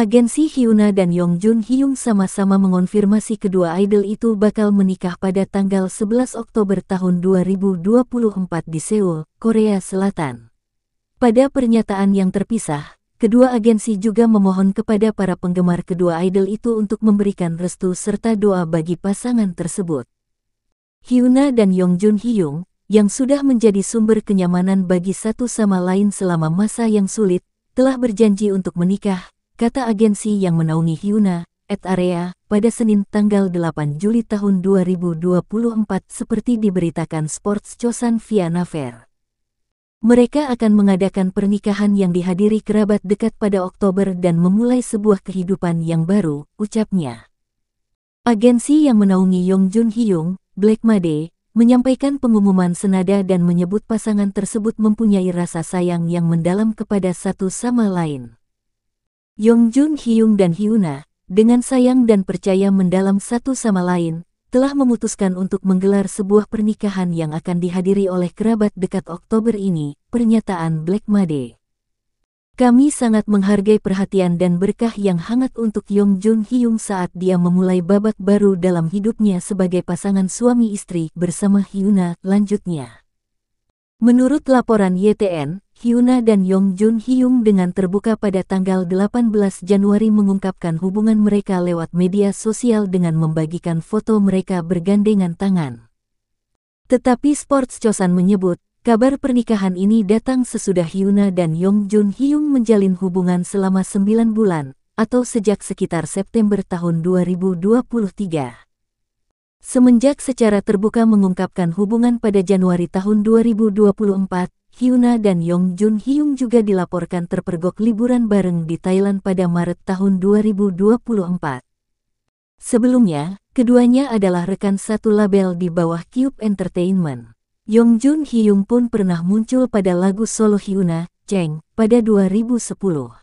Agensi Hyuna dan Yongjun Hyung sama-sama mengonfirmasi kedua idol itu bakal menikah pada tanggal 11 Oktober tahun 2024 di Seoul, Korea Selatan. Pada pernyataan yang terpisah, kedua agensi juga memohon kepada para penggemar kedua idol itu untuk memberikan restu serta doa bagi pasangan tersebut. Hyuna dan Yongjun Hyung, yang sudah menjadi sumber kenyamanan bagi satu sama lain selama masa yang sulit, telah berjanji untuk menikah kata agensi yang menaungi Hyuna, et area, pada Senin tanggal 8 Juli tahun 2024 seperti diberitakan Sports Chosan via Naver. Mereka akan mengadakan pernikahan yang dihadiri kerabat dekat pada Oktober dan memulai sebuah kehidupan yang baru, ucapnya. Agensi yang menaungi Yong Jun Hyung, Black Made, menyampaikan pengumuman senada dan menyebut pasangan tersebut mempunyai rasa sayang yang mendalam kepada satu sama lain. Yongjun Hyung dan Hyuna, dengan sayang dan percaya mendalam satu sama lain, telah memutuskan untuk menggelar sebuah pernikahan yang akan dihadiri oleh kerabat dekat Oktober ini, pernyataan Black Made. Kami sangat menghargai perhatian dan berkah yang hangat untuk Yong Jun Hyung saat dia memulai babak baru dalam hidupnya sebagai pasangan suami istri bersama Hyuna, lanjutnya. Menurut laporan YTN, Hyuna dan Yong Jun Hyung dengan terbuka pada tanggal 18 Januari mengungkapkan hubungan mereka lewat media sosial dengan membagikan foto mereka bergandengan tangan. Tetapi Sports Chosan menyebut, kabar pernikahan ini datang sesudah Hyuna dan Yong Jun Hyung menjalin hubungan selama 9 bulan, atau sejak sekitar September tahun 2023. Semenjak secara terbuka mengungkapkan hubungan pada Januari tahun 2024, Hyuna dan Yong Jun Hyung juga dilaporkan terpergok liburan bareng di Thailand pada Maret tahun 2024. Sebelumnya, keduanya adalah rekan satu label di bawah Cube Entertainment. Yong Jun Hyung pun pernah muncul pada lagu solo Hyuna, Cheng, pada 2010.